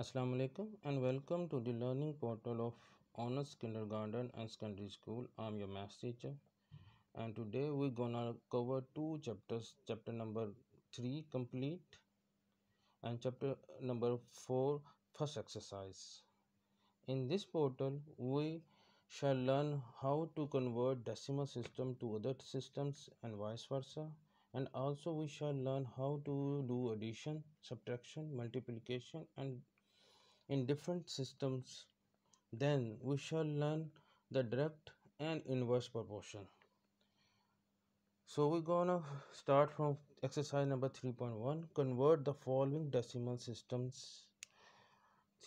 Assalamu alaikum and welcome to the learning portal of Honors Kindergarten and Secondary School. I'm your math teacher and today we're gonna cover two chapters chapter number 3 complete and chapter number four, first exercise. In this portal we shall learn how to convert decimal system to other systems and vice versa and also we shall learn how to do addition subtraction multiplication and in different systems, then we shall learn the direct and inverse proportion. So we're gonna start from exercise number 3.1 convert the following decimal systems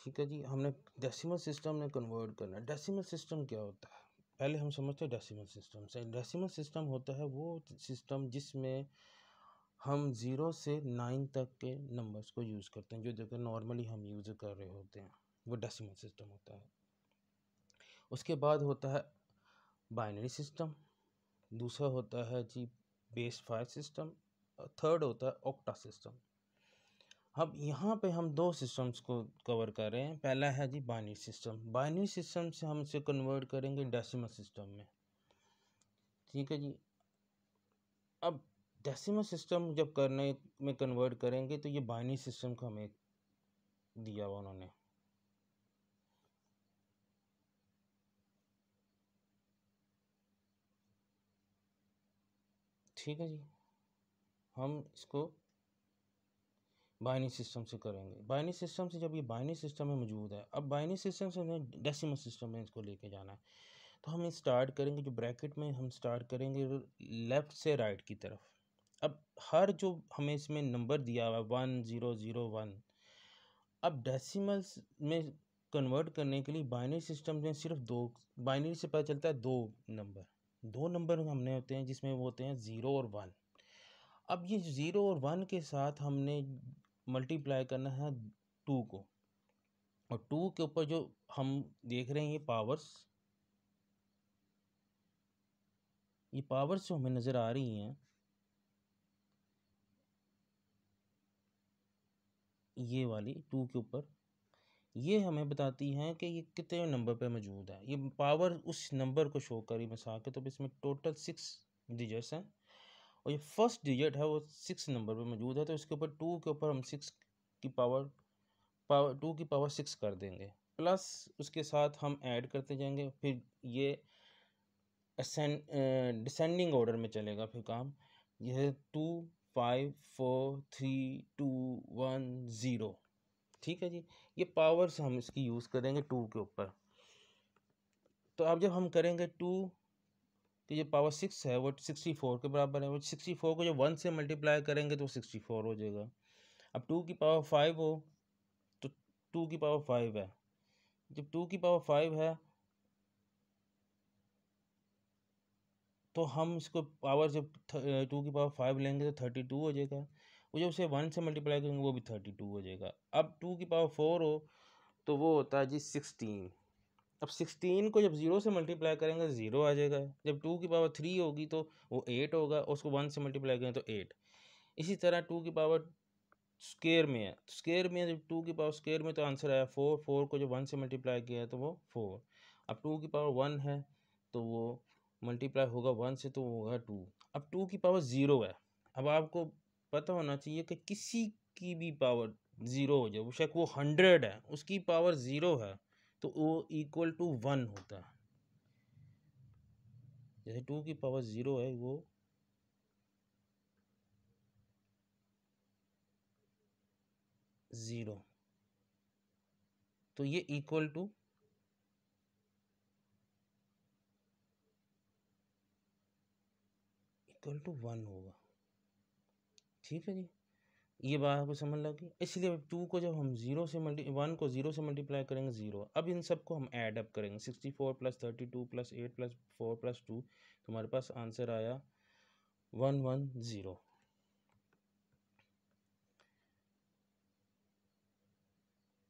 ठीक है जी हमने decimal system में convert करना है decimal system क्या होता है पहले हम समझते हैं डेसिमल सिस्टम से डेसिमल सिस्टम होता है वो सिस्टम जिसमें हम ज़ीरो से नाइन तक के नंबर्स को यूज़ करते हैं जो देखो नॉर्मली हम यूज़ कर रहे होते हैं वो डेसिमल सिस्टम होता है उसके बाद होता है बाइनरी सिस्टम दूसरा होता है जी बेस फायर सिस्टम थर्ड होता है ऑक्टा सिस्टम अब यहाँ पे हम दो सिस्टम्स को कवर कर रहे हैं पहला है जी बाइनरी सिस्टम बाइनरी सिस्टम से हम इसे कन्वर्ट करेंगे डेसिमल सिस्टम में ठीक है जी अब डेसिमल सिस्टम जब करने में कन्वर्ट करेंगे तो ये बाइनरी सिस्टम का हमें दिया हुआ उन्होंने ठीक है जी हम इसको बाइनरी सिस्टम से करेंगे बाइनरी सिस्टम से जब ये बाइनरी सिस्टम में मौजूद है अब बाइनरी सिस्टम से हमें डेसिमल सिस्टम में इसको लेके जाना है तो हम स्टार्ट करेंगे जो ब्रैकेट में हम स्टार्ट करेंगे लेफ़्ट से राइट की तरफ अब हर जो हमें इसमें नंबर दिया हुआ वन ज़ीरो ज़ीरो वन अब डेसिमल्स में कन्वर्ट करने के लिए बाइनरी सिस्टम में सिर्फ दो बाइनरी से पता चलता है दो नंबर दो नंबर हमने होते हैं जिसमें वो होते हैं ज़ीरो और वन अब ये ज़ीरो और वन के साथ हमने मल्टीप्लाई करना है टू को और टू के ऊपर जो हम देख रहे हैं ये पावर्स ये पावर्स जो हमें नज़र आ रही हैं ये वाली टू के ऊपर ये हमें बताती हैं कि ये कितने नंबर पे मौजूद है ये पावर उस नंबर को शो करी मिसाल के तो इसमें टोटल सिक्स डिजिट्स हैं और ये फर्स्ट डिजिट है वो सिक्स नंबर पे मौजूद है तो इसके ऊपर टू के ऊपर हम सिक्स की पावर पावर टू की पावर सिक्स कर देंगे प्लस उसके साथ हम ऐड करते जाएंगे फिर ये डिसेंडिंग ऑर्डर में चलेगा फिर काम यह two five four three two one zero ठीक है जी ये पावर्स हम इसकी यूज़ करेंगे टू के ऊपर तो अब जब हम करेंगे टू तो ये पावर सिक्स है वो सिक्सटी फोर के बराबर है वो सिक्सटी फोर को जब वन से मल्टीप्लाई करेंगे तो सिक्सटी फोर हो जाएगा अब टू की पावर फाइव हो तो टू की पावर फाइव है जब टू की पावर फाइव है तो हम इसको पावर जब टू की पावर फाइव लेंगे तो थर्टी टू हो जाएगा वो जब उसे वन से मल्टीप्लाई करेंगे वो भी थर्टी टू हो जाएगा अब टू की पावर फोर हो तो वो होता है जी सिक्सटीन अब सिक्सटीन को जब ज़ीरो से मल्टीप्लाई करेंगे तो ज़ीरो आ जाएगा जब टू की पावर थ्री होगी तो वो एट होगा और उसको वन से मल्टीप्लाई करेंगे तो एट इसी तरह टू की पावर स्केयर में है स्केयर तो में जब टू की पावर स्केयर में तो आंसर आया फोर फोर को जब वन से मल्टीप्लाई किया है तो वो फोर अब टू की पावर वन है तो वो मल्टीप्लाई होगा वन से तो होगा टू अब टू की पावर ज़ीरो है अब आपको पता होना चाहिए कि किसी की भी पावर ज़ीरो हो जाए बेशक वो हंड्रेड है उसकी पावर ज़ीरो है तो वो इक्वल टू वन होता है जैसे टू की पावर ज़ीरो है वो ज़ीरो तो ये equal to equal to one होगा ठीक है जी ये बात आपको समझ लगी इसलिए टू को जब हम जीरो से मल्टी वन को जीरो से मल्टीप्लाई करेंगे जीरो अब इन सब को हम ऐड अप करेंगे sixty four plus thirty two plus eight plus four plus two तो हमारे पास आंसर आया वन वन ज़ीरो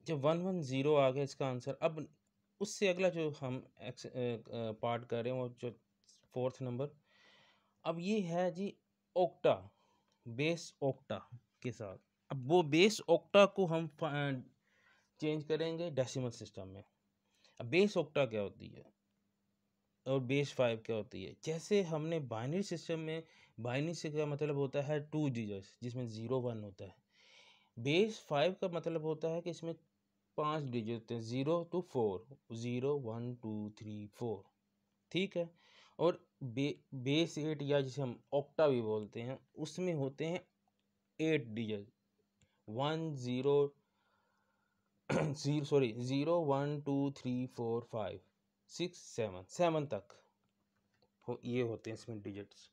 जब वन वन ज़ीरो आ गया इसका आंसर अब उससे अगला जो हम एक्स, पार्ट कर रहे हैं वो जो फोर्थ नंबर अब ये है जी ओक्टा बेस ओक्टा के साथ अब वो बेस ओक्टा को हम चेंज करेंगे डेसिमल सिस्टम में अब बेस ओक्टा क्या होती है और बेस फाइव क्या होती है जैसे हमने बाइनरी सिस्टम में बाइनरी से का मतलब होता है टू डिजिट्स जिसमें ज़ीरो वन होता है बेस फाइव का मतलब होता है कि इसमें पांच डिजिट होते हैं zero two four zero one two three four ठीक है और बे बेस एट या जिसे हम ऑक्टा भी बोलते हैं उसमें होते हैं eight digit one zero zero sorry zero one two three four five six seven seven तक हो ये होते हैं इसमें डिजिट्स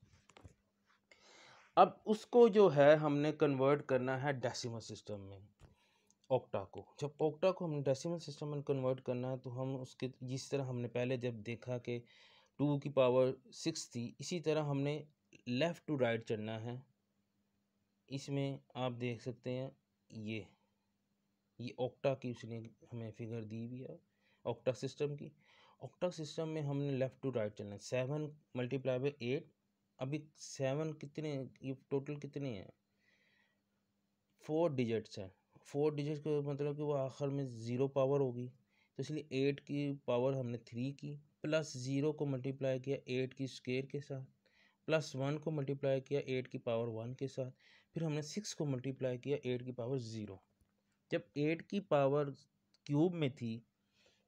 अब उसको जो है हमने कन्वर्ट करना है डेसिमल सिस्टम में ऑक्टा को जब ऑक्टा को हमने डेसिमल सिस्टम में कन्वर्ट करना है तो हम उसके जिस तरह हमने पहले जब देखा कि टू की पावर सिक्स थी इसी तरह हमने लेफ़्ट टू राइट चढ़ना है इसमें आप देख सकते हैं ये ये ओक्टा की उसने हमें फिगर दी हुई है ओक्टा सिस्टम की ओक्टा सिस्टम में हमने लेफ़्ट टू राइट चलना है सेवन मल्टीप्लाई बाई एट अभी सेवन कितने ये टोटल कितने हैं फोर डिजिट्स हैं फोर डिजिट का मतलब कि वो आखिर में ज़ीरो पावर होगी तो इसलिए एट की पावर हमने थ्री की प्लस ज़ीरो को मल्टीप्लाई किया एट की स्केयर के साथ प्लस वन को मल्टीप्लाई किया एट की पावर वन के साथ फिर हमने सिक्स को मल्टीप्लाई किया एट की पावर ज़ीरो जब एट की पावर क्यूब में थी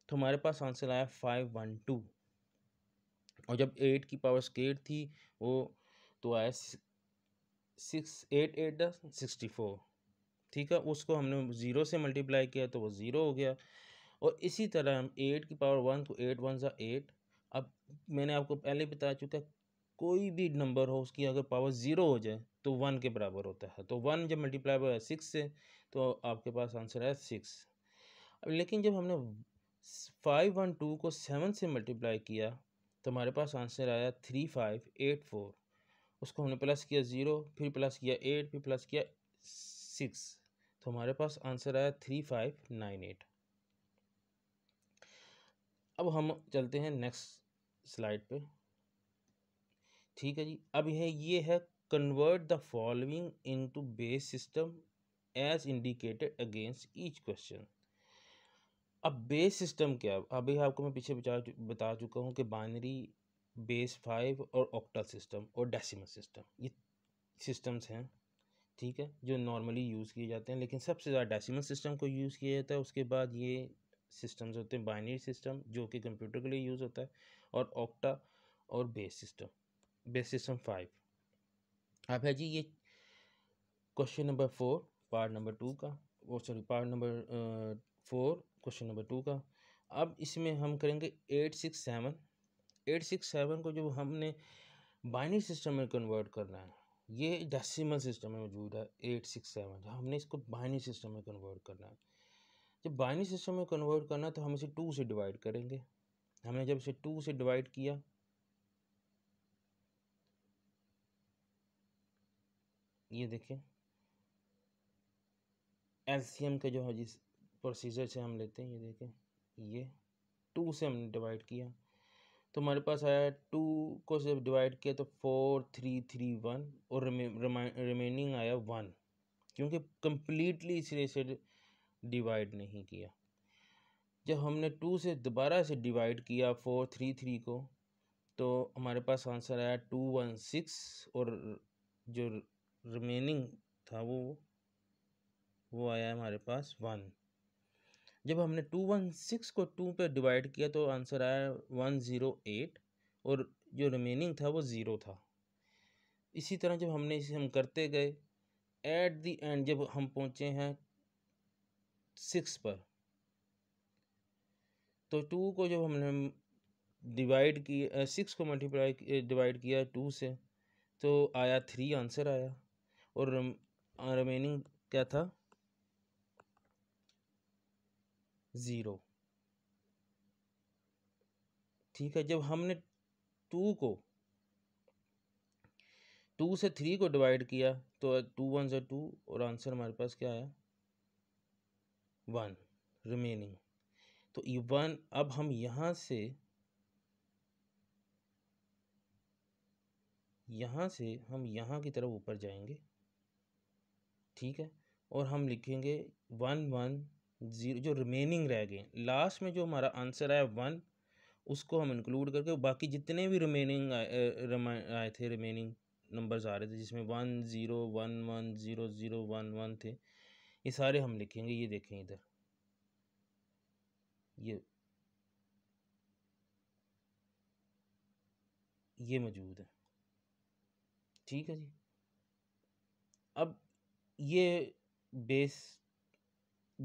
तो हमारे पास आंसर आया फाइव वन टू और जब एट की पावर स्केट थी वो तो आया सिक्स एट एट दस सिक्सटी फोर ठीक है उसको हमने ज़ीरो से मल्टीप्लाई किया तो वो ज़ीरो हो गया और इसी तरह हम एट की पावर वन को एट वन ज़ा एट अब मैंने आपको पहले बता चुका कोई भी नंबर हो उसकी अगर पावर ज़ीरो हो जाए तो वन के बराबर होता है तो वन जब मल्टीप्लाई बाय सिक्स से तो आपके पास आंसर है सिक्स लेकिन जब हमने फाइव वन टू को सेवन से मल्टीप्लाई किया तो हमारे पास आंसर आया थ्री फाइव एट फोर उसको हमने प्लस किया ज़ीरो फिर प्लस किया एट फिर प्लस किया सिक्स तो हमारे पास आंसर आया थ्री फाइव नाइन एट अब हम चलते हैं नेक्स्ट स्लाइड पे ठीक है जी अब यह ये है convert the following into base system as indicated against each question अब बेस सिस्टम क्या है अभी आपको मैं पीछे बता बता चुका हूँ कि बाइनरी बेस फाइव और ऑक्टल सिस्टम और डेसिमल सिस्टम ये सिस्टम्स हैं ठीक है जो नॉर्मली यूज़ किए जाते हैं लेकिन सबसे ज़्यादा डेसिमल सिस्टम को यूज़ किया जाता है उसके बाद ये सिस्टम्स होते हैं बाइनरी सिस्टम जो कि कंप्यूटर के लिए यूज़ होता है और ऑक्टा और base system base system five आप है जी ये question number four part number two का वो sorry part number four question number two का अब इसमें हम करेंगे eight six seven eight six seven को जो हमने बाइनरी सिस्टम में कन्वर्ट करना है ये डेसिमल सिस्टम में मौजूद है एट सिक्स सेवन हमने इसको बाइनरी सिस्टम में कन्वर्ट करना है जब बाइनरी सिस्टम में कन्वर्ट करना तो हम इसे टू से डिवाइड करेंगे हमने जब इसे टू से डिवाइड किया ये देखें एलसीएम का जो है जिस प्रोसीजर से हम लेते हैं ये देखें ये टू से हमने डिवाइड किया तो हमारे पास आया टू को जब डिवाइड किया तो फोर थ्री थ्री वन और रिमेनिंग आया वन क्योंकि कम्प्लीटली इसे डिवाइड नहीं किया जब हमने टू से दोबारा से डिवाइड किया फोर थ्री थ्री को तो हमारे पास आंसर आया टू वन सिक्स और जो रिमेनिंग था वो वो आया हमारे पास वन जब हमने टू वन सिक्स को टू पे डिवाइड किया तो आंसर आया वन ज़ीरो एट और जो रिमेनिंग था वो ज़ीरो था इसी तरह जब हमने इसे हम करते गए एट दी एंड जब हम पहुँचे हैं सिक्स पर तो टू को जब हमने डिवाइड किया सिक्स को मल्टीप्लाई डिवाइड किया टू से तो आया थ्री आंसर आया और रिमेनिंग क्या था ज़ीरो ठीक है जब हमने टू को टू से थ्री को डिवाइड किया तो टू वन ज़ा टू और आंसर हमारे पास क्या आया वन रिमेनिंग तो ये वन अब हम यहाँ से यहाँ से हम यहाँ की तरफ ऊपर जाएंगे ठीक है और हम लिखेंगे वन वन ज़ीरो जो रिमेनिंग रह गए लास्ट में जो हमारा आंसर आया वन उसको हम इंक्लूड करके बाकी जितने भी रिमेनिंग आए थे रिमेनिंग नंबर्स आ रहे थे जिसमें one zero one one zero zero one one थे ये सारे हम लिखेंगे ये देखें इधर ये ये मौजूद है ठीक है जी अब ये बेस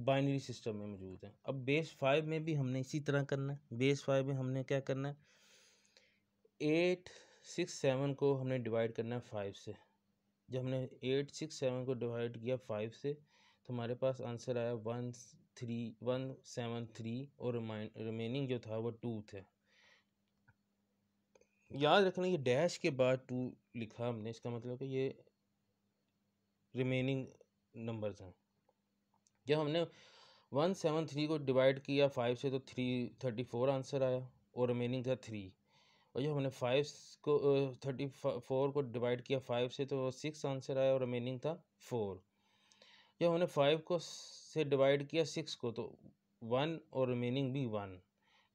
बाइनरी सिस्टम में मौजूद है अब बेस फाइव में भी हमने इसी तरह करना है बेस फाइव में हमने क्या करना है एट सिक्स सेवन को हमने डिवाइड करना है फाइव से जब हमने एट सिक्स सेवन को डिवाइड किया फाइव से तो हमारे पास आंसर आया one three one seven three और रिमेनिंग जो था वो टू थे याद रखना ये डैश के बाद टू लिखा हमने इसका मतलब कि ये रिमेनिंग नंबर्स हैं जब हमने वन सेवन थ्री को डिवाइड किया फाइव से तो थ्री थर्टी फोर आंसर आया और रिमेनिंग था थ्री और जब हमने फाइव को थर्टी फोर को डिवाइड किया फाइव से तो सिक्स आंसर आया और रिमेनिंग था फोर जब हमने फाइव को से डिवाइड किया सिक्स को तो वन और रिमेनिंग भी वन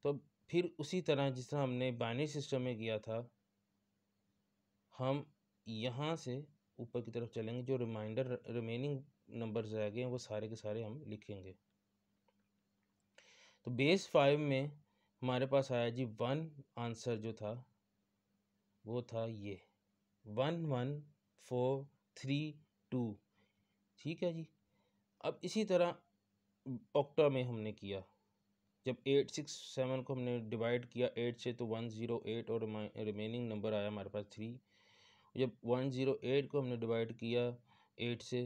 तो फिर उसी तरह जिस तरह हमने बाइनरी सिस्टम में किया था हम यहाँ से ऊपर की तरफ चलेंगे जो रिमाइंडर रिमेनिंग नंबर रह गए हैं वो सारे के सारे हम लिखेंगे तो बेस फाइव में हमारे पास आया जी वन आंसर जो था वो था ये one one four three two ठीक है जी अब इसी तरह ऑक्टा में हमने किया जब एट सिक्स सेवन को हमने डिवाइड किया एट से तो वन ज़ीरो एट और रिमेनिंग नंबर आया हमारे पास थ्री जब वन ज़ीरो एट को हमने डिवाइड किया एट से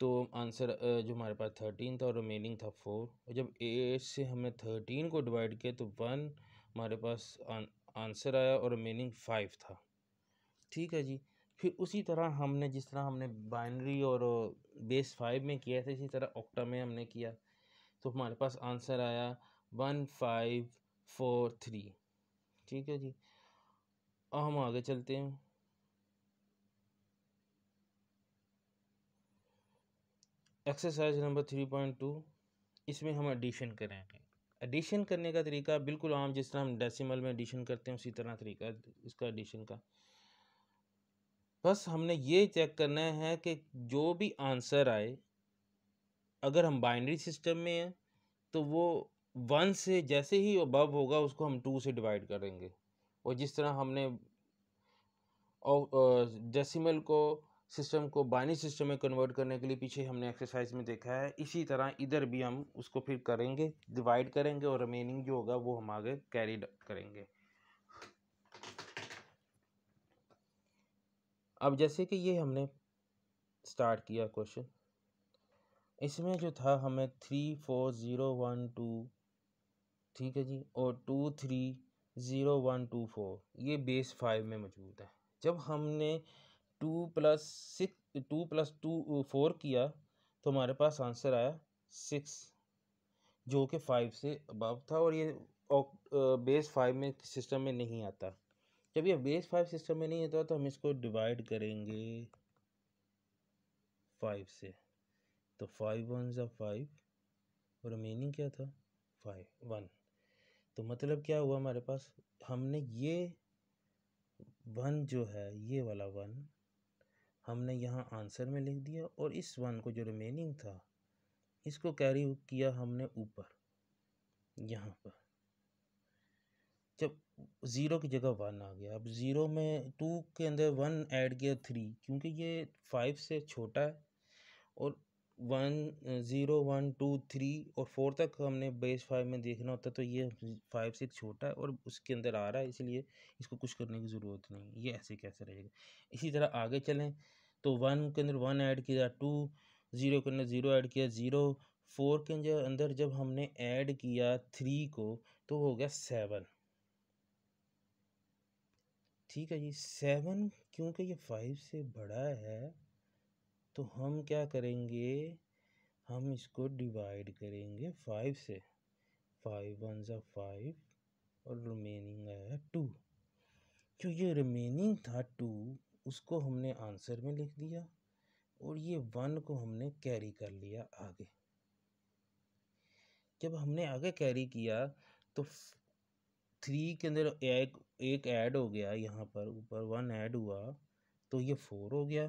तो आंसर जो हमारे पास थर्टीन था और रिमेनिंग था फोर और जब एट से हमने थर्टीन को डिवाइड किया तो वन हमारे पास आंसर आया और रिमेनिंग फाइव था ठीक है जी फिर उसी तरह हमने जिस तरह हमने बाइनरी और बेस फाइव में किया था इसी तरह ऑक्टा में हमने किया तो हमारे पास आंसर आया वन फाइव फोर थ्री ठीक है जी और हम आगे चलते हैं exercise number three point two इसमें हम एडिशन करेंगे एडिशन करने का तरीका बिल्कुल आम जिस तरह हम डेसिमल में एडिशन करते हैं उसी तरह तरीका इसका एडिशन का बस हमने ये चेक करना है कि जो भी आंसर आए अगर हम बाइनरी सिस्टम में हैं तो वो वन से जैसे ही अबव होगा उसको हम टू से डिवाइड करेंगे और जिस तरह हमने डेसिमल को सिस्टम को बाइनरी सिस्टम में कन्वर्ट करने के लिए पीछे हमने एक्सरसाइज में देखा है इसी तरह इधर भी हम उसको फिर करेंगे डिवाइड करेंगे और रिमेनिंग जो होगा वो हम आगे कैरी करेंगे अब जैसे कि ये हमने स्टार्ट किया क्वेश्चन इसमें जो था हमें three four zero one two ठीक है जी और two three zero one two four ये बेस फाइव में मौजूद है जब हमने two plus six two plus two four किया तो हमारे पास आंसर आया सिक्स जो कि फाइव से अबव था और ये बेस फाइव में सिस्टम में नहीं आता जब ये बेस फाइव सिस्टम में नहीं होता तो हम इसको डिवाइड करेंगे फाइव से तो फाइव वन ज़ा फाइव और मीनिंग क्या था फाइव वन तो मतलब क्या हुआ हमारे पास हमने ये वन जो है ये वाला वन हमने यहाँ आंसर में लिख दिया और इस वन को जो रिमेनिंग था इसको कैरी किया हमने ऊपर यहाँ पर जब ज़ीरो की जगह वन आ गया अब ज़ीरो में टू के अंदर वन ऐड किया थ्री क्योंकि ये फाइव से छोटा है और one zero one two three और फोर तक हमने बेस फाइव में देखना होता तो ये फाइव से छोटा है और उसके अंदर आ रहा है इसलिए इसको कुछ करने की ज़रूरत नहीं ये ऐसे कैसे रहेगा इसी तरह आगे चलें तो वन के अंदर वन ऐड किया टू ज़ीरो के अंदर ज़ीरो ऐड किया ज़ीरो फोर के अंदर जब हमने ऐड किया थ्री को तो हो गया सेवन ठीक है जी सेवन क्योंकि ये फाइव से बड़ा है तो हम क्या करेंगे हम इसको डिवाइड करेंगे फाइव से फाइव वन ज़ा फाइव और रिमेनिंग आया टू जो ये रिमेनिंग था टू उसको हमने आंसर में लिख दिया और ये वन को हमने कैरी कर लिया आगे जब हमने आगे कैरी किया तो थ्री के अंदर एक एक ऐड हो गया यहाँ पर ऊपर वन ऐड हुआ तो ये फोर हो गया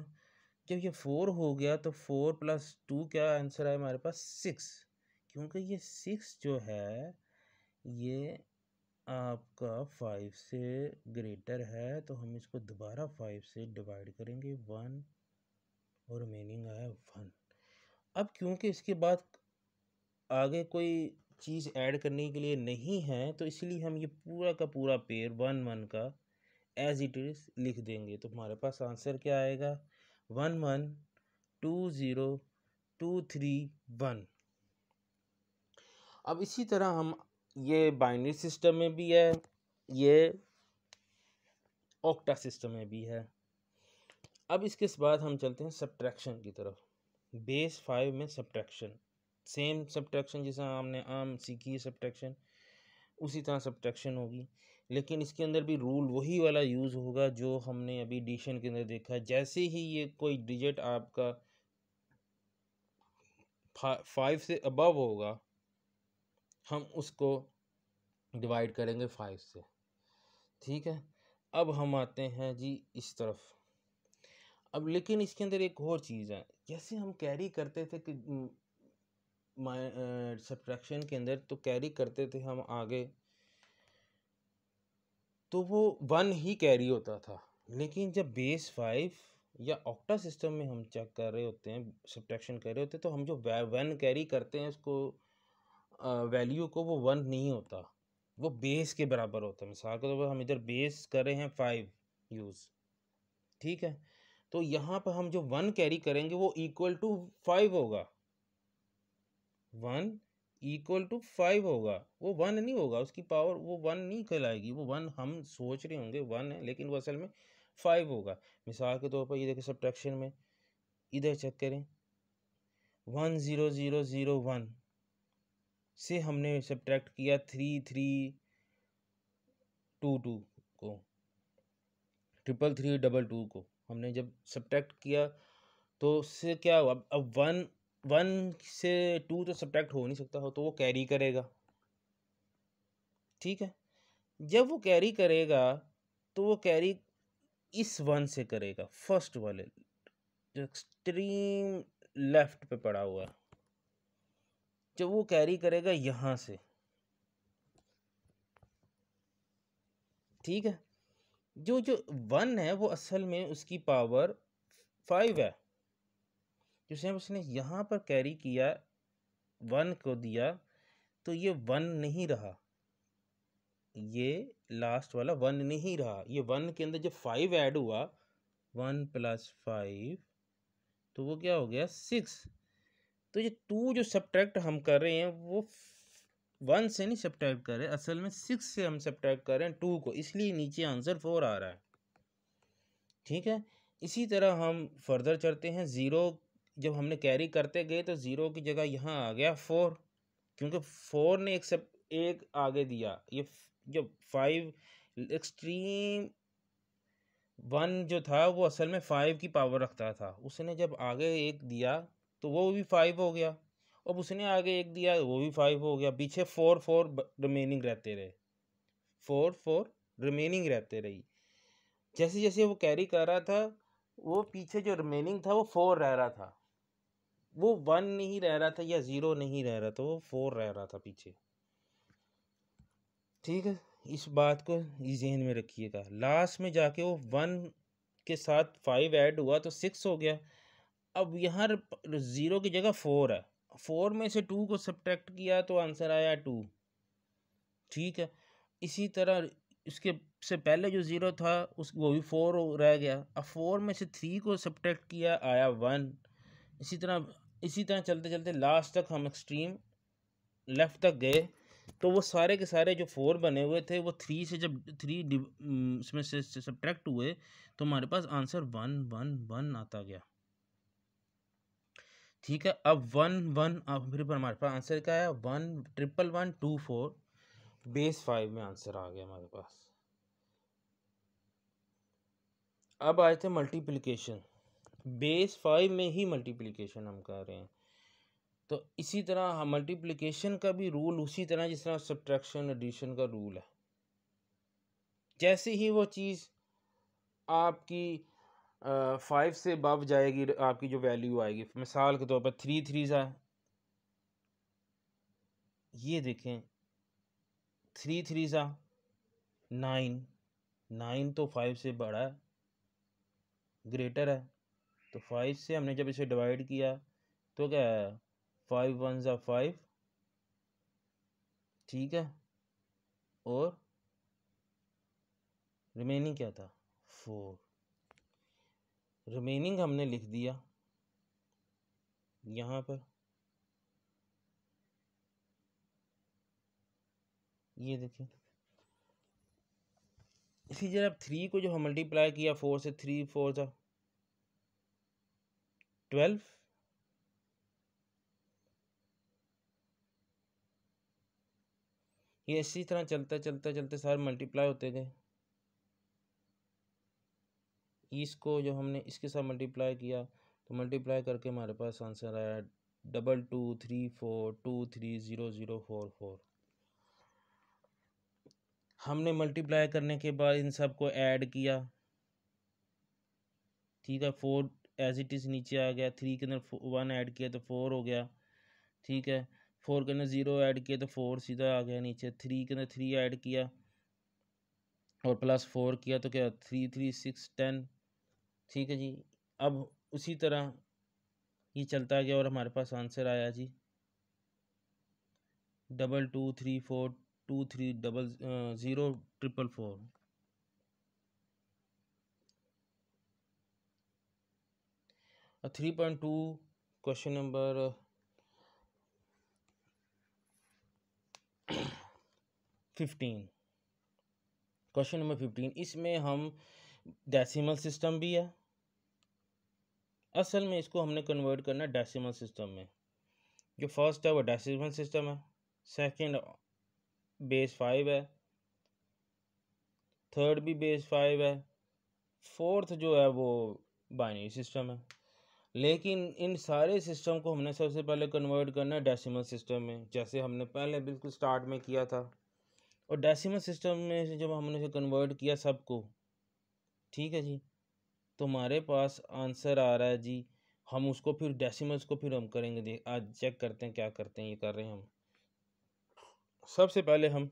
जब ये फोर हो गया तो फोर प्लस टू क्या आंसर है हमारे पास सिक्स क्योंकि ये सिक्स जो है ये आपका फाइव से ग्रेटर है तो हम इसको दोबारा फाइव से डिवाइड करेंगे वन और रिमेनिंग आया वन अब क्योंकि इसके बाद आगे कोई चीज़ ऐड करने के लिए नहीं है तो इसलिए हम ये पूरा का पूरा पेयर वन वन का एज इट इज़ लिख देंगे तो हमारे पास आंसर क्या आएगा one one two zero two three one अब इसी तरह हम ये बाइनरी सिस्टम में भी है ये ऑक्टा सिस्टम में भी है अब इसके बाद हम चलते हैं सब्ट्रैक्शन की तरफ बेस फाइव में सब्ट्रैक्शन सेम सब्ट्रैक्शन जैसे हमने आम सीखी है सब्ट्रैक्शन उसी तरह सब्ट्रैक्शन होगी लेकिन इसके अंदर भी रूल वही वाला यूज़ होगा जो हमने अभी डिशन के अंदर देखा है जैसे ही ये कोई डिजिट आपका फाइव से अबव होगा हम उसको डिवाइड करेंगे फाइव से ठीक है अब हम आते हैं जी इस तरफ अब लेकिन इसके अंदर एक और चीज़ है जैसे हम कैरी करते थे कि सब्ट्रैक्शन के अंदर तो कैरी करते थे हम आगे तो वो वन ही कैरी होता था लेकिन जब बेस फाइव या ऑक्टा सिस्टम में हम चेक कर रहे होते हैं सब्ट्रैक्शन कर रहे होते हैं तो हम जो वन कैरी करते हैं उसको वैल्यू को वो वन नहीं होता वो बेस के बराबर होता है मिसाल के तौर पर हम इधर बेस कर रहे हैं फाइव यूज़ ठीक है तो यहाँ पर हम जो वन कैरी करेंगे वो इक्वल टू फाइव होगा वन इक्वल टू फाइव होगा वो वन नहीं होगा उसकी पावर वो वन नहीं कहलाएगी वो वन हम सोच रहे होंगे वन है लेकिन वो असल में फाइव होगा मिसाल के तौर पर ये देखें सब्ट्रैक्शन में इधर चेक करें one zero zero zero one से हमने सब्ट्रैक्ट किया थ्री थ्री टू टू को ट्रिपल थ्री डबल टू को हमने जब सब्ट्रैक्ट किया तो उससे क्या हुआ अब वन वन से टू तो सब्ट्रैक्ट हो नहीं सकता हो तो वो कैरी करेगा ठीक है जब वो कैरी करेगा तो वो कैरी इस वन से करेगा फर्स्ट वाले जो एक्सट्रीम लेफ्ट पे पड़ा हुआ है जब वो कैरी करेगा यहाँ से ठीक है जो जो वन है वो असल में उसकी पावर फाइव है जिसे उसने यहाँ पर कैरी किया वन को दिया तो ये वन नहीं रहा ये लास्ट वाला वन नहीं रहा ये वन के अंदर जब फाइव ऐड हुआ वन प्लस फाइव तो वो क्या हो गया सिक्स तो ये टू जो सब्ट्रैक्ट हम कर रहे हैं वो वन से नहीं सब्ट्रैक्ट कर रहे असल में सिक्स से हम सब्ट्रैक्ट कर रहे हैं टू को इसलिए नीचे आंसर फोर आ रहा है ठीक है इसी तरह हम फर्दर चलते हैं ज़ीरो जब हमने कैरी करते गए तो ज़ीरो की जगह यहाँ आ गया फोर क्योंकि फोर ने एक सब एक आगे दिया ये जब फाइव एक्सट्रीम वन जो था वो असल में फाइव की पावर रखता था उसने जब आगे एक दिया तो वो भी फाइव हो गया अब उसने आगे एक दिया वो भी फाइव हो गया पीछे फोर फोर रिमेनिंग रहते रहे फोर फोर रिमेनिंग रहते रही जैसे जैसे वो कैरी कर रहा था वो पीछे जो रिमेनिंग था वो फोर रह रहा था वो वन नहीं रह रहा था या ज़ीरो नहीं रह रहा था वो फोर रह रहा था पीछे ठीक है इस बात को जहन में रखिएगा लास्ट में जाके वो वन के साथ फाइव ऐड हुआ तो सिक्स हो गया अब यहाँ ज़ीरो की जगह फोर है फोर में से टू को सब्ट्रैक्ट किया तो आंसर आया टू ठीक है इसी तरह इसके से पहले जो ज़ीरो था उस वो भी फोर रह गया अब फोर में से थ्री को सब्ट्रैक्ट किया आया वन इसी तरह इसी तरह चलते चलते लास्ट तक हम एक्सट्रीम लेफ़्ट तक गए तो वो सारे के सारे जो फोर बने हुए थे वो थ्री से जब थ्री इसमें से सब्ट्रैक्ट हुए तो हमारे पास आंसर वन वन वन आता गया ठीक है अब वन वन अब फिर हमारे पास आंसर क्या है one triple one two four base five में आंसर आ गया हमारे पास अब आए थे मल्टीप्लिकेशन बेस फाइव में ही मल्टीप्लिकेशन हम कर रहे हैं तो इसी तरह हम हाँ, मल्टीप्लिकेशन का भी रूल उसी तरह जिस तरह सब्ट्रैक्शन एडिशन का रूल है जैसे ही वो चीज़ आपकी फाइव से बब जाएगी आपकी जो वैल्यू आएगी मिसाल के तौर पर थ्री थ्री सा ये देखें थ्री थ्री सा नाइन नाइन तो फाइव से बड़ा है ग्रेटर है तो फाइव से हमने जब इसे डिवाइड किया तो क्या है फाइव वन ज़ा फाइव ठीक है और रिमेनिंग क्या था फोर रिमेनिंग हमने लिख दिया यहाँ पर ये देखिए इसी जरा थ्री को जो हम मल्टीप्लाई किया फोर से थ्री फोर था ट्वेल्व ये इसी तरह चलते चलते चलते सारे मल्टीप्लाई होते गए इसको e जो हमने इसके साथ मल्टीप्लाई किया तो मल्टीप्लाई करके हमारे पास आंसर आया double two three four two three zero zero four four हमने मल्टीप्लाई करने के बाद इन सब को ऐड किया ठीक है फोर एज इट इज़ नीचे आ गया थ्री के अंदर वन ऐड किया तो फोर हो गया ठीक है फोर के अंदर ज़ीरो ऐड किया तो फोर सीधा आ गया नीचे थ्री के अंदर थ्री ऐड किया और प्लस फोर किया तो क्या थ्री थ्री सिक्स टेन ठीक है जी अब उसी तरह ये चलता गया और हमारे पास आंसर आया जी double two three four two three double zero triple four three point two question number fifteen question number fifteen इसमें हम डेसिमल सिस्टम भी है असल में इसको हमने कन्वर्ट करना है डेसिमल सिस्टम में जो फर्स्ट है वो डेसिमल सिस्टम है सेकंड बेस फाइव है थर्ड भी बेस फाइव है फोर्थ जो है वो बाइनरी सिस्टम है लेकिन इन सारे सिस्टम को हमने सबसे पहले कन्वर्ट करना है डेसिमल सिस्टम में जैसे हमने पहले बिल्कुल स्टार्ट में किया था और डेसिमल सिस्टम में जब हमने उसे कन्वर्ट किया सबको ठीक है जी तो हमारे पास आंसर आ रहा है जी हम उसको फिर डेसिमल्स को फिर हम करेंगे देख आज चेक करते हैं क्या करते हैं ये कर रहे हैं हम सबसे पहले हम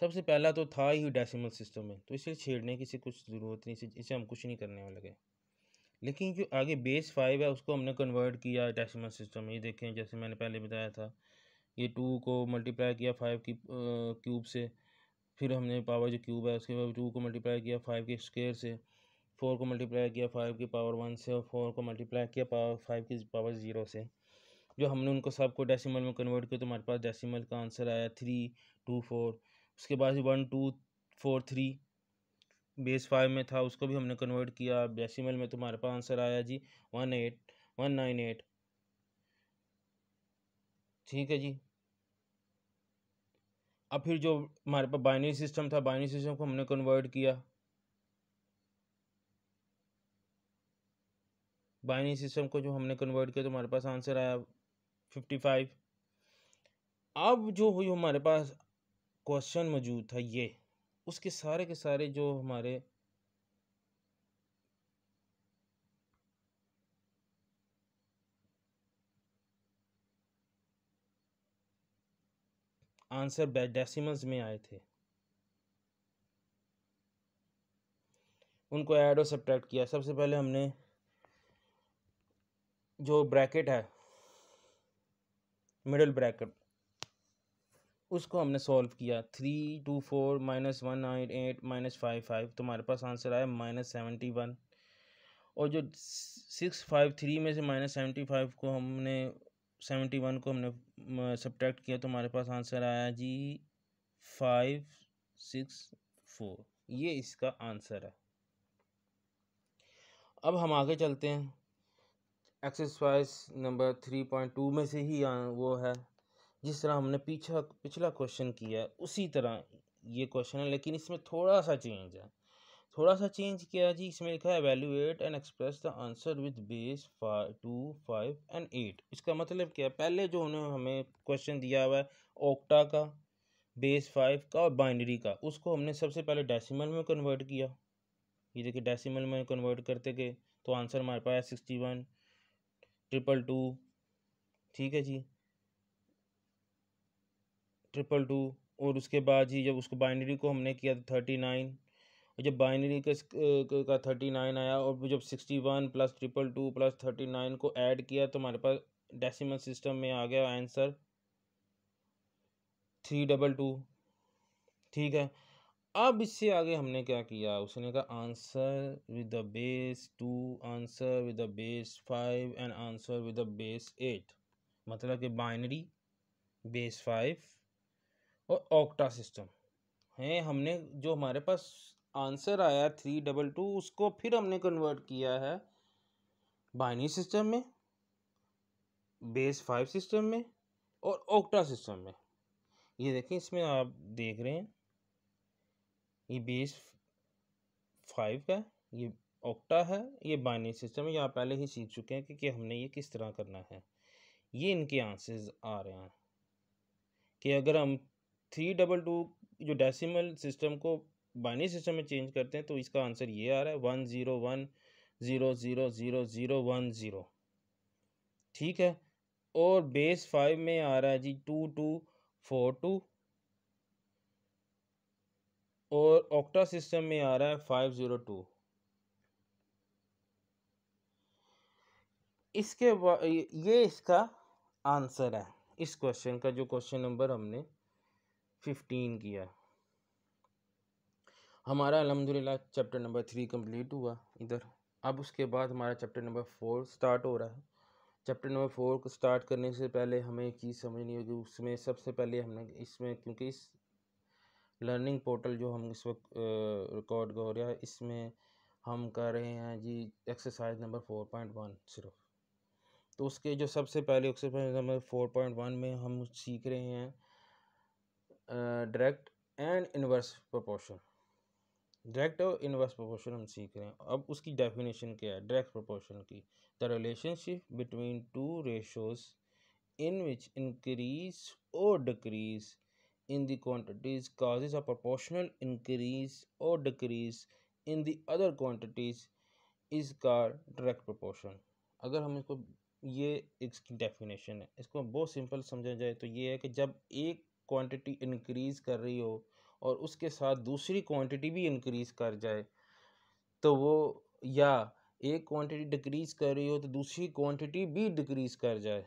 सबसे पहला तो था ही डेसिमल सिस्टम में तो इसे छेड़ने की से कुछ ज़रूरत नहीं इसे हम कुछ नहीं करने वाले गए लेकिन जो आगे बेस फाइव है उसको हमने कन्वर्ट किया डेसिमल सिस्टम ये देखें जैसे मैंने पहले बताया था ये टू को मल्टीप्लाई किया फाइव की क्यूब से फिर हमने पावर जो क्यूब है उसके बाद टू को मल्टीप्लाई किया फाइव के स्केयर से फोर को मल्टीप्लाई किया फाइव की पावर वन से और फोर को मल्टीप्लाई किया पावर फाइव की पावर ज़ीरो से जो हमने उनको सबको डेसिमल में कन्वर्ट किया तो हमारे पास डेसिमल का आंसर आया थ्री टू फोर उसके बाद one two four three base five में था उसको भी हमने कन्वर्ट किया डेसिमल में तुम्हारे पास आंसर आया जी one eight one nine eight ठीक है जी अब फिर जो हमारे पास बाइनरी सिस्टम था बाइनरी सिस्टम को हमने कन्वर्ट किया बाइनरी सिस्टम को जो हमने कन्वर्ट किया तो हमारे पास आंसर आया फिफ्टी फाइव अब जो हुई हमारे पास क्वेश्चन मौजूद था ये उसके सारे के सारे जो हमारे आंसर डेसिमल्स में आए थे उनको ऐड और सब्ट्रैक्ट किया सबसे पहले हमने जो ब्रैकेट है मिडल ब्रैकेट उसको हमने सॉल्व किया three two four minus one nine eight minus five five तुम्हारे पास आंसर आया माइनस सेवेंटी वन और जो सिक्स फाइव थ्री में से माइनस सेवेंटी फाइव को हमने सेवेंटी वन को हमने सब्ट्रैक्ट किया तो हमारे पास आंसर आया जी फाइव सिक्स फोर ये इसका आंसर है अब हम आगे चलते हैं exercise number three point two में से ही वो है जिस तरह हमने पीछा पिछला क्वेश्चन किया उसी तरह ये क्वेश्चन है लेकिन इसमें थोड़ा सा चेंज है थोड़ा सा चेंज किया जी इसमें लिखा है evaluate and express the answer with base two five and eight इसका मतलब क्या है पहले जो उन्होंने हमें क्वेश्चन दिया हुआ है ओक्टा का बेस फाइव का और बाइनरी का उसको हमने सबसे पहले डेसिमल में कन्वर्ट किया ये देखिए डेसिमल में कन्वर्ट करते गए तो आंसर हमारे पास सिक्सटी वन ट्रिपल टू ठीक है जी ट्रिपल टू और उसके बाद ही जब उसको बाइनरी को हमने किया तो थर्टी नाइन और जब बाइनरी का थर्टी नाइन आया और जब sixty one plus triple two plus thirty nine को ऐड किया तो हमारे पास डेसिमल सिस्टम में आ गया आंसर थ्री डबल टू ठीक है अब इससे आगे हमने क्या किया उसने कहा answer with the base two answer with the base five and answer with the base eight मतलब कि बाइनरी बेस फाइव और ऑक्टा सिस्टम हैं हमने जो हमारे पास आंसर आया थ्री डबल टू उसको फिर हमने कन्वर्ट किया है बाइनरी सिस्टम में बेस फाइव सिस्टम में और ऑक्टा सिस्टम में ये देखें इसमें आप देख रहे हैं ये बेस फाइव है ये ऑक्टा है ये बाइनरी सिस्टम है ये आप पहले ही सीख चुके हैं कि, कि हमने ये किस तरह करना है ये इनके आंसर्स आ रहे हैं कि अगर हम थ्री डबल टू जो डेसिमल सिस्टम को बाइनरी सिस्टम में चेंज करते हैं तो इसका आंसर ये आ रहा है one zero one zero zero zero zero one zero ठीक है और बेस फाइव में आ रहा है जी टू टू फोर टू और ऑक्टा सिस्टम में आ रहा है फाइव ज़ीरो टू इसके ये इसका आंसर है इस क्वेश्चन का जो क्वेश्चन नंबर हमने फिफ्टीन किया हमारा अलहमदिल्ला चैप्टर नंबर थ्री कंप्लीट हुआ इधर अब उसके बाद हमारा चैप्टर नंबर फोर स्टार्ट हो रहा है चैप्टर नंबर फोर को स्टार्ट करने से पहले हमें एक चीज़ समझनी होगी उसमें सबसे पहले हमने इसमें क्योंकि इस लर्निंग पोर्टल जो हम इस वक्त रिकॉर्ड हो रहा है इसमें हम कर रहे हैं जी exercise number four point one सिर्फ तो उसके जो सबसे पहले exercise number four point one में हम सीख रहे हैं direct and inverse proportion direct और इनवर्स प्रोपोर्शन हम सीख रहे हैं अब उसकी डेफिनेशन क्या है डायरेक्ट प्रोपोर्शन की the relationship between two ratios in which increase और decrease in the quantities causes a proportional increase और decrease in the other quantities is called direct proportion अगर हम इसको ये इसकी डेफिनेशन है इसको बहुत सिंपल समझा जाए तो ये है कि जब एक क्वांटिटी इंक्रीज़ कर रही हो और उसके साथ दूसरी क्वांटिटी भी इंक्रीज़ कर जाए तो वो या एक क्वांटिटी डिक्रीज़ कर रही हो तो दूसरी क्वांटिटी भी डिक्रीज़ कर जाए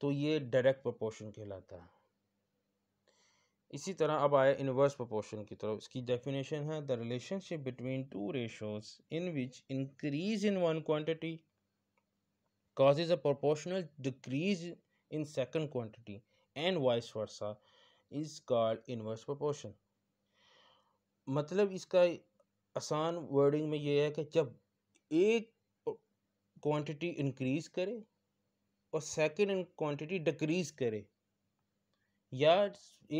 तो ये डायरेक्ट प्रोपोर्शन कहलाता है इसी तरह अब आया इन्वर्स प्रोपोर्शन की तरफ इसकी डेफिनेशन है the relationship between two ratios in which increase in one quantity cause a proportional decrease in second quantity and vice versa is called inverse proportion मतलब इसका आसान वर्डिंग में यह है कि जब एक क्वांटिटी इंक्रीज करे और सेकंड क्वांटिटी डिक्रीज करे या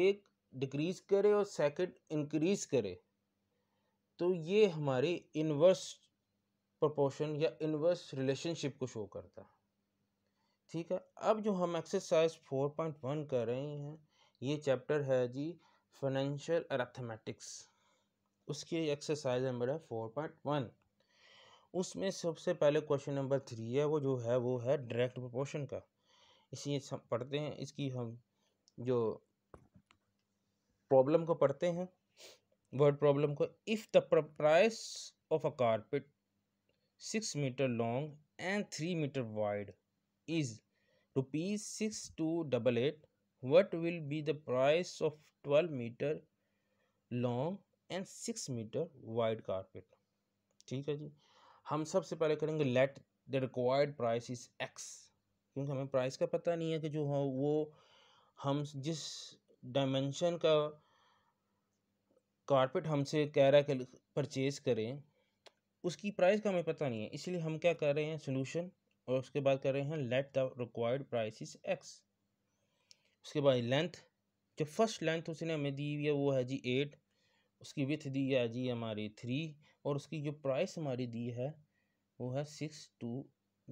एक डिक्रीज करे और सेकंड इंक्रीज करे तो ये हमारे इनवर्स प्रोपोर्शन या इनवर्स रिलेशनशिप को शो करता है ठीक है अब जो हम एक्सरसाइज फोर पॉइंट वन कर रहे हैं ये चैप्टर है जी फाइनेंशियल अरेथमेटिक्स उसकी एक्सरसाइज नंबर है फोर पॉइंट वन उसमें सबसे पहले क्वेश्चन नंबर थ्री है वो जो है वो है डायरेक्ट प्रोपोर्शन का इसी पढ़ते हैं इसकी हम जो प्रॉब्लम को पढ़ते हैं वर्ड प्रॉब्लम को if the price of a carpet six metre long and three metre wide is rupees eight. what will be the price of twelve meter long and six metre wide carpet ठीक है जी हम सबसे पहले करेंगे let the required price is x क्योंकि हमें price का पता नहीं है कि जो हो वो हम जिस डायमेंशन का कारपेट हमसे कह रहा है कि परचेज़ करें उसकी प्राइस का हमें पता नहीं है इसलिए हम क्या कर रहे हैं सोल्यूशन और उसके बाद कर रहे हैं let the required price is x उसके बाद लेंथ जो फर्स्ट लेंथ उसने हमें दी हुई है वो है जी एट उसकी विथ दी है जी हमारी थ्री और उसकी जो प्राइस हमारी दी है वो है सिक्स टू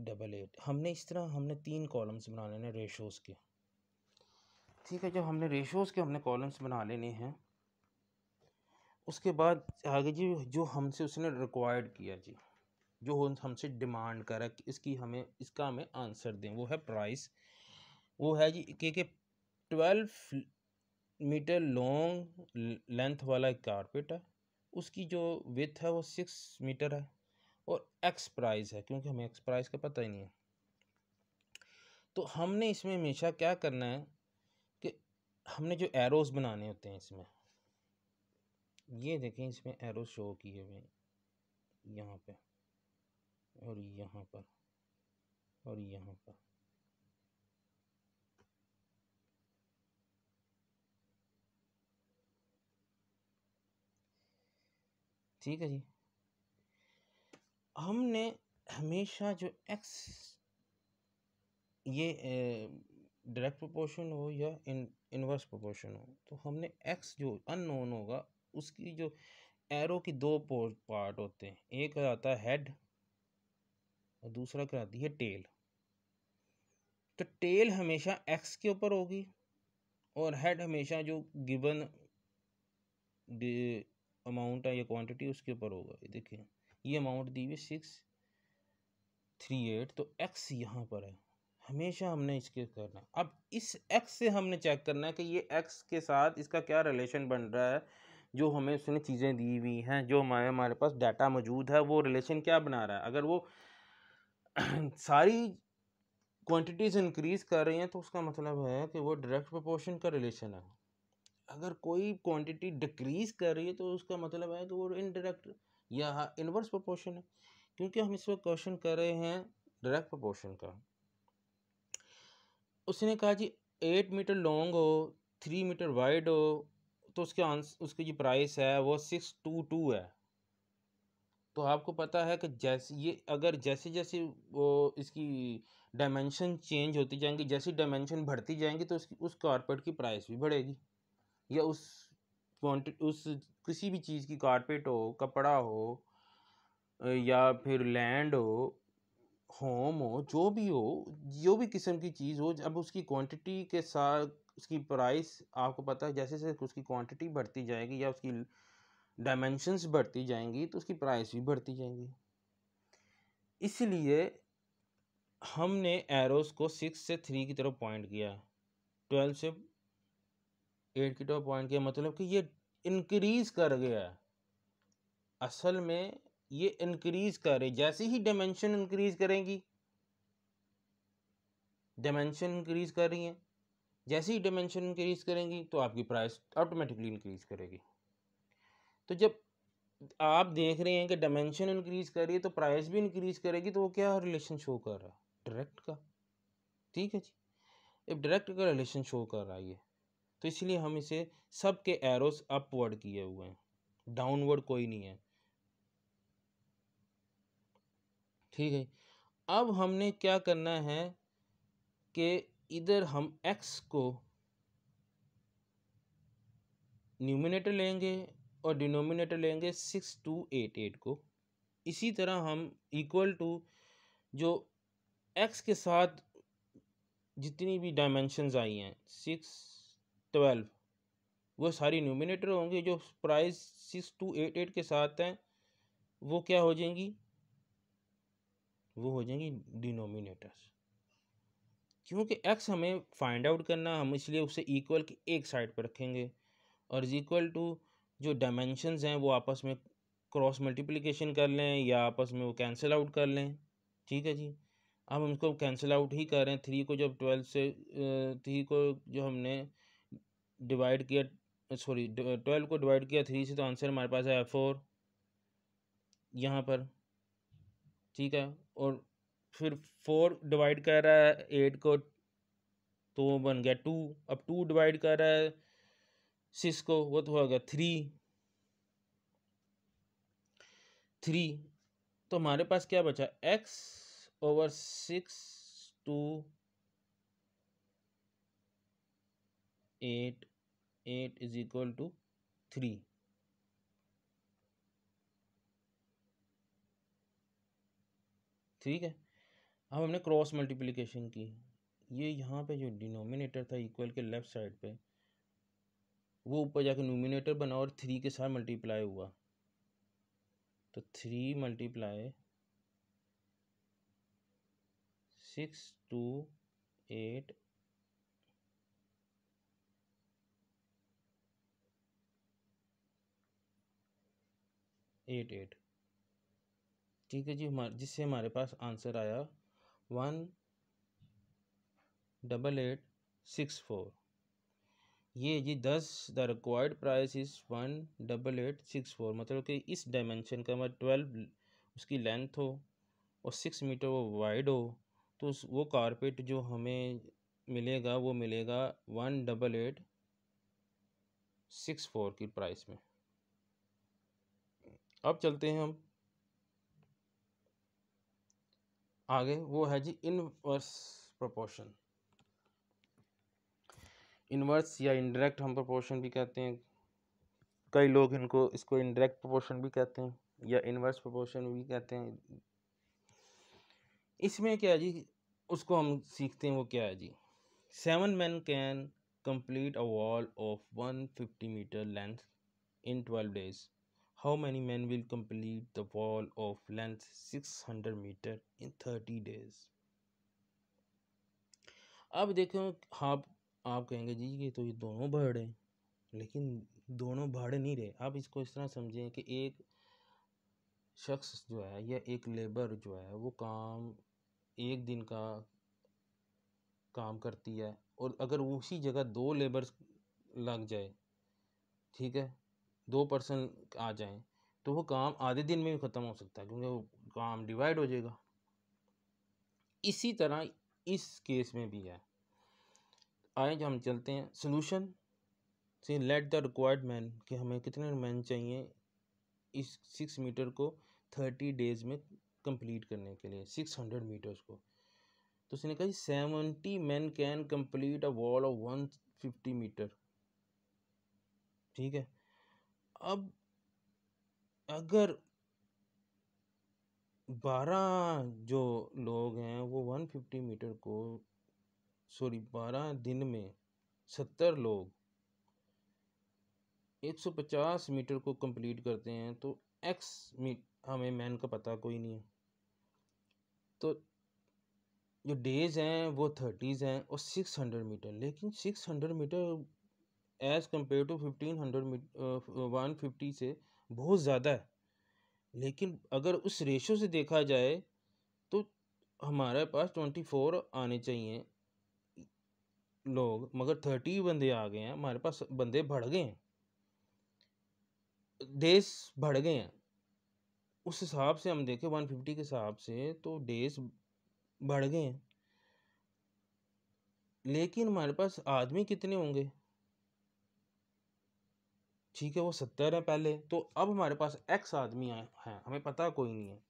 डबल एट हमने इस तरह हमने तीन कॉलम्स बना लेने रेशोज़ के ठीक है जो हमने रेशोज़ के हमने कॉलम्स बना लेने हैं उसके बाद आगे जी जो हमसे उसने रिक्वायर्ड किया जी जो हमसे डिमांड करे इसकी हमें इसका हमें आंसर दें वो है प्राइस वो है जी के के ट्वेल्व मीटर लॉन्ग लेंथ वाला एक कारपेट है उसकी जो विथ है वो सिक्स मीटर है और एक्स प्राइस है क्योंकि हमें एक्स प्राइस का पता ही नहीं है तो हमने इसमें हमेशा क्या करना है कि हमने जो एरोज़ बनाने होते हैं इसमें ये देखें इसमें एरो शो किए हुए यहाँ पे और यहाँ पर और यहाँ पर ठीक है जी हमने हमेशा जो एक्स ये डायरेक्ट प्रोपोर्शन हो या इन प्रोपोर्शन हो तो हमने एक्स जो अननोन होगा उसकी जो एरो की दो पार्ट होते हैं एक आता है हेड और दूसरा कराती है टेल तो टेल हमेशा एक्स के ऊपर होगी और हेड हमेशा जो गिवन अमाउंट है या क्वांटिटी उसके ऊपर होगा ये देखिए ये अमाउंट दी हुई सिक्स थ्री एट तो एक्स यहाँ पर है हमेशा हमने इसके करना अब इस एक्स से हमने चेक करना है कि ये एक्स के साथ इसका क्या रिलेशन बन रहा है जो हमें उसने चीज़ें दी हुई हैं जो हमारे हमारे पास डाटा मौजूद है वो रिलेशन क्या बना रहा है अगर वो सारी क्वांटिटीज़ इंक्रीज़ कर रही हैं तो उसका मतलब है कि वो डायरेक्ट प्रोपोर्शन का रिलेशन है अगर कोई क्वांटिटी डिक्रीज़ कर रही है तो उसका मतलब है कि वो इनडायरेक्ट या इनवर्स प्रोपोर्शन है क्योंकि हम इस वक्त क्वेश्चन कर रहे हैं डायरेक्ट प्रोपोर्शन का उसने कहा जी एट मीटर लॉन्ग हो थ्री मीटर वाइड हो तो उसके आंसर उसकी जो प्राइस है वो सिक्स टू टू है तो आपको पता है कि जैसे ये अगर जैसे जैसे वो इसकी डायमेंशन चेंज होती जाएंगी जैसी डायमेंशन बढ़ती जाएंगी तो उसकी उस कारपेट की प्राइस भी बढ़ेगी या उस क्वान्ट उस किसी भी चीज़ की कारपेट हो कपड़ा हो या फिर लैंड हो होम हो जो भी हो जो भी किस्म की चीज़ हो जब उसकी क्वांटिटी के साथ उसकी प्राइस आपको पता है जैसे जैसे उसकी क्वांटिटी बढ़ती जाएगी या उसकी डायमेंशंस बढ़ती जाएंगी तो उसकी प्राइस भी बढ़ती जाएंगी इसलिए हमने एरोस को सिक्स से थ्री की तरफ पॉइंट किया ट्वेल्व से एट की तरफ पॉइंट किया मतलब कि ये इनक्रीज़ कर गया असल में ये कर करे जैसे ही डायमेंशन इंक्रीज़ करेंगी डायमेंशन इंक्रीज़ कर रही हैं जैसे ही डायमेंशन इंक्रीज़ करेंगी तो आपकी प्राइस ऑटोमेटिकली इंक्रीज़ करेगी तो जब आप देख रहे हैं कि डायमेंशन इंक्रीज कर रही है तो प्राइस भी इंक्रीज करेगी तो वो क्या रिलेशन शो कर रहा है डायरेक्ट का ठीक है जी अब डायरेक्ट का रिलेशन शो कर रहा है ये तो इसलिए हम इसे सब के एरोस अपवर्ड किए हुए हैं डाउनवर्ड कोई नहीं है ठीक है अब हमने क्या करना है कि इधर हम एक्स को न्यूमिनेटर लेंगे और डिनोमिनेटर लेंगे सिक्स टू एट एट को इसी तरह हम इक्वल टू जो एक्स के साथ जितनी भी डायमेंशंस आई हैं सिक्स ट्वेल्व वो सारी न्यूमिनेटर होंगे जो price six two eight eight के साथ हैं वो क्या हो जाएंगी वो हो जाएंगी डिनोमिनेटर्स क्योंकि एक्स हमें फाइंड आउट करना हम इसलिए उसे इक्वल के एक साइड पर रखेंगे और इज इक्वल टू जो डायमेंशनस हैं वो आपस में क्रॉस मल्टीप्लिकेशन कर लें या आपस में वो कैंसिल आउट कर लें ठीक है जी अब हम इसको कैंसिल आउट ही कर रहे हैं थ्री को जब ट्वेल्व से थ्री को जो हमने डिवाइड किया सॉरी ट्वेल्व को डिवाइड किया थ्री से तो आंसर हमारे पास है फोर यहाँ पर ठीक है और फिर फोर डिवाइड कर रहा है एट को तो बन गया टू अब टू डिवाइड कर रहा है सिक्स को वो तो हो गया थ्री थ्री तो हमारे पास क्या बचा x over six two eight eight is equal to three ठीक है अब हमने क्रॉस मल्टीप्लिकेशन की ये यहाँ पे जो डिनोमिनेटर था इक्वल के लेफ्ट साइड पे वो ऊपर जाके नोमिनेटर बना और थ्री के साथ मल्टीप्लाई हुआ तो three multiply six two eight eight eight ठीक है जी हमारे जिससे हमारे पास आंसर आया one double eight six four ये जी thus the required price is one double eight six four मतलब कि इस डायमेंशन का मतलब ट्वेल्व उसकी लेंथ हो और सिक्स मीटर वो वाइड हो तो उस वो कारपेट जो हमें मिलेगा वो मिलेगा one double eight six four की प्राइस में अब चलते हैं हम आगे वो है जी इनवर्स प्रोपोर्शन इन्वर्स या इनडायरेक्ट हम प्रोपोर्शन भी कहते हैं कई लोग इनको इसको इनडायरेक्ट प्रोपोर्शन भी कहते हैं या इन्वर्स प्रोपोर्शन भी कहते हैं इसमें क्या है जी उसको हम सीखते हैं वो क्या है जी seven man can complete a wall of one fifty metre length in twelve days how many man will complete the wall of length six hundred metre in thirty days अब देखो आप आप कहेंगे जी ये तो ये दोनों भाड़े हैं लेकिन दोनों भाड़े नहीं रहे आप इसको इस तरह समझें कि एक शख्स जो है या एक लेबर जो है वो काम एक दिन का काम करती है और अगर उसी जगह दो लेबर लग जाए ठीक है दो पर्सन आ जाए तो वो काम आधे दिन में भी ख़त्म हो सकता है क्योंकि वो काम डिवाइड हो जाएगा इसी तरह इस केस में भी है आए जो हम चलते हैं सोल्यूशन से लेट द रिक्वायर्ड मैन कि हमें कितने मैन चाहिए इस सिक्स मीटर को थर्टी डेज में कंप्लीट करने के लिए सिक्स हंड्रेड मीटर्स को तो उसने कहा seventy man can complete a wall of one fifty metre ठीक है अब अगर बारह जो लोग हैं वो वन फिफ्टी मीटर को सॉरी बारह दिन में सत्तर लोग 150 मीटर को कंप्लीट करते हैं तो एक्स मीट हमें मैन का पता कोई नहीं है तो जो डेज हैं वो थर्टीज़ हैं और सिक्स हंड्रेड मीटर लेकिन six hundred metre as compare to fifteen hundred metre one fifty से बहुत ज़्यादा है लेकिन अगर उस रेशो से देखा जाए तो हमारे पास ट्वेंटी फोर आने चाहिए लोग मगर थर्टी बंदे आ गए हैं हमारे पास बंदे बढ़ गए हैं डेज बढ़ गए हैं उस हिसाब से हम देखें वन फिफ्टी के हिसाब से तो डेज बढ़ गए हैं लेकिन हमारे पास आदमी कितने होंगे ठीक है वो सत्तर है पहले तो अब हमारे पास एक्स आदमी हैं हमें पता कोई नहीं है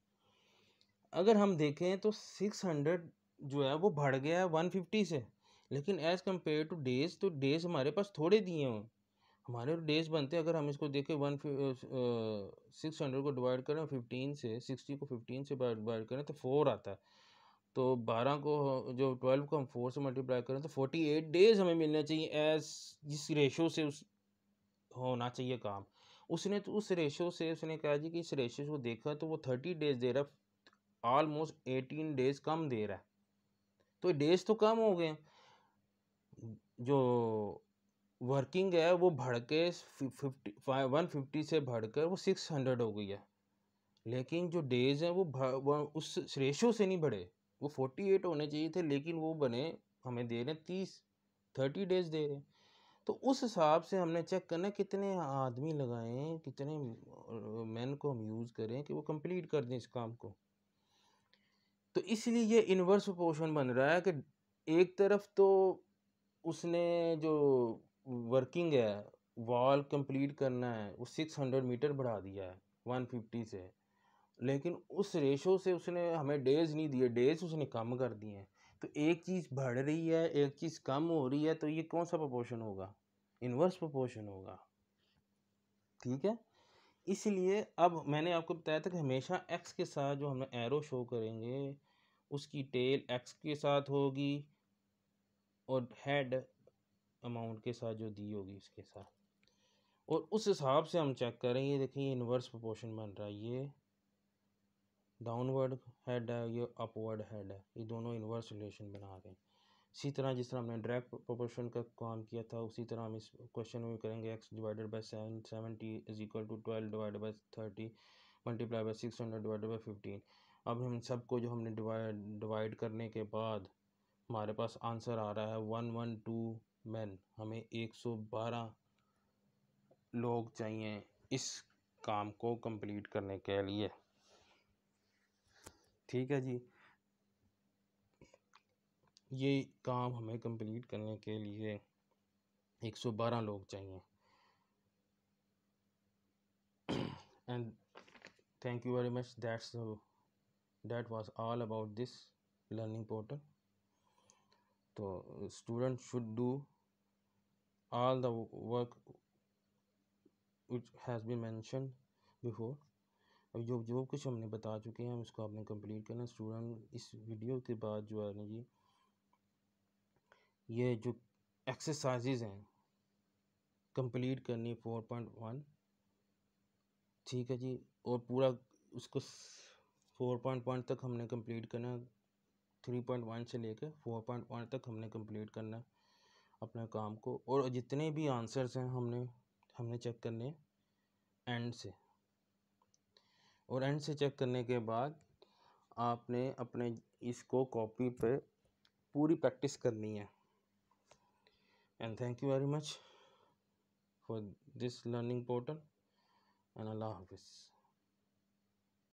अगर हम देखें तो सिक्स हंड्रेड जो है वो बढ़ गया है वन फिफ्टी से लेकिन एज़ कम्पेयर टू डेज तो डेज हमारे पास थोड़े दिए हों हमारे डेज बनते हैं अगर हम इसको देखें वन सिक्स हंड्रेड को डिवाइड करें फिफ्टीन से सिक्सटी को फिफ्टीन से डिवाइड करें तो फोर आता है तो बारह को जो ट्वेल्व को हम फोर से मल्टीप्लाई करें तो फोर्टी एट डेज हमें मिलना चाहिए एज जिस रेशो से उस होना चाहिए काम उसने तो उस रेशो से उसने कहा जी कि इस रेशो को देखा तो वो थर्टी डेज दे रहा है ऑलमोस्ट एटीन डेज कम दे रहा है तो डेज तो कम हो गए जो वर्किंग है वो बढ़ के फिफ्टी वन फिफ्टी से बढ़ कर वो सिक्स हंड्रेड हो गई है लेकिन जो डेज़ हैं वो, उस रेशो से नहीं बढ़े वो फोर्टी एट होने चाहिए थे लेकिन वो बने हमें दे रहे हैं तीस थर्टी डेज दे रहे हैं तो उस हिसाब से हमने चेक करना कितने आदमी लगाएं कितने मैन को हम यूज़ करें कि वो कंप्लीट कर दें इस काम को तो इसलिए ये इन्वर्स पोर्शन बन रहा है कि एक तरफ तो उसने जो वर्किंग है वॉल कंप्लीट करना है वो सिक्स हंड्रेड मीटर बढ़ा दिया है वन फिफ्टी से लेकिन उस रेशो से उसने हमें डेज नहीं दिए डेज उसने कम कर दिए हैं तो एक चीज़ बढ़ रही है एक चीज़ कम हो रही है तो ये कौन सा प्रपोर्शन होगा इन्वर्स प्रपोर्शन होगा ठीक है इसलिए अब मैंने आपको बताया था कि हमेशा एक्स के साथ जो हम एरो शो करेंगे उसकी टेल एक्स के साथ होगी और हेड अमाउंट के साथ जो दी होगी इसके साथ और उस हिसाब से हम चेक करें ये देखें ये इन्वर्स प्रोपोर्शन बन रहा है ये डाउनवर्ड हेड है ये अपवर्ड हेड है ये दोनों इन्वर्स रिलेशन बना रहे हैं इसी तरह जिस तरह हमने डायरेक्ट प्रोपोर्शन का काम किया था उसी तरह हम इस क्वेश्चन में करेंगे x divided by seven seventy is equal to twelve divide by thirty multiply by six hundred divide by fifteen अब हम सबको जो हमने डिवाइड करने के बाद हमारे पास आंसर आ रहा है वन वन टू मैन हमें एक सौ बारह लोग चाहिए इस काम को कंप्लीट करने के लिए ठीक है जी ये काम हमें कंप्लीट करने के लिए एक सौ बारह लोग चाहिए and thank you very much that's that was all about this learning portal तो student should do all the work which has been mention before अब जो जो कुछ हमने बता चुके हैं उसको आपने कंप्लीट करना स्टूडेंट इस वीडियो के बाद जो है ना जी ये जो एक्सरसाइजेज हैं कंप्लीट करनी फोर पॉइंट वन ठीक है जी और पूरा उसको फोर पॉइंट पॉइंट तक हमने कंप्लीट करना थ्री पॉइंट वन से लेकर फोर पॉइंट वन तक हमने कंप्लीट करना है अपने काम को और जितने भी आंसर्स हैं हमने हमने चेक करने एंड से और एंड से चेक करने के बाद आपने अपने इसको कॉपी पे पूरी प्रैक्टिस करनी है and thank you very much for this learning portal and अल्लाह हाफिज़